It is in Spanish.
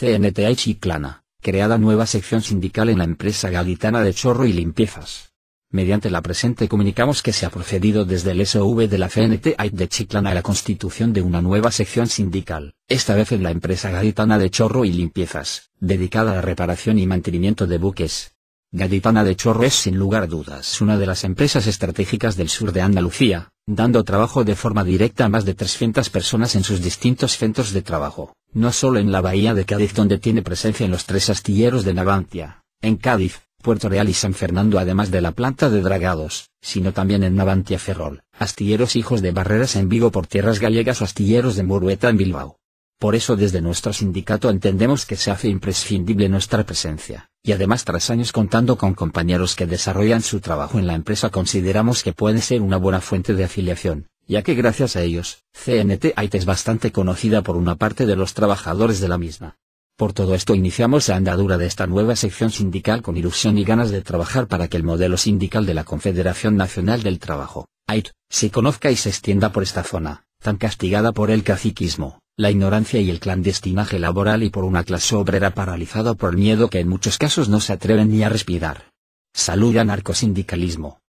CNTI Chiclana, creada nueva sección sindical en la empresa gaditana de chorro y limpiezas. Mediante la presente comunicamos que se ha procedido desde el S.O.V. de la CNTI de Chiclana a la constitución de una nueva sección sindical, esta vez en la empresa gaditana de chorro y limpiezas, dedicada a la reparación y mantenimiento de buques. Gaditana de Chorro es sin lugar a dudas una de las empresas estratégicas del sur de Andalucía, dando trabajo de forma directa a más de 300 personas en sus distintos centros de trabajo no solo en la bahía de Cádiz donde tiene presencia en los tres astilleros de Navantia, en Cádiz, Puerto Real y San Fernando además de la planta de dragados, sino también en Navantia Ferrol, astilleros hijos de Barreras en Vigo por tierras gallegas o astilleros de Morueta en Bilbao. Por eso desde nuestro sindicato entendemos que se hace imprescindible nuestra presencia, y además tras años contando con compañeros que desarrollan su trabajo en la empresa consideramos que puede ser una buena fuente de afiliación, ya que gracias a ellos, CNT ait es bastante conocida por una parte de los trabajadores de la misma. Por todo esto iniciamos la andadura de esta nueva sección sindical con ilusión y ganas de trabajar para que el modelo sindical de la Confederación Nacional del Trabajo, AIT, se conozca y se extienda por esta zona, tan castigada por el caciquismo, la ignorancia y el clandestinaje laboral y por una clase obrera paralizada por el miedo que en muchos casos no se atreven ni a respirar. Salud anarcosindicalismo.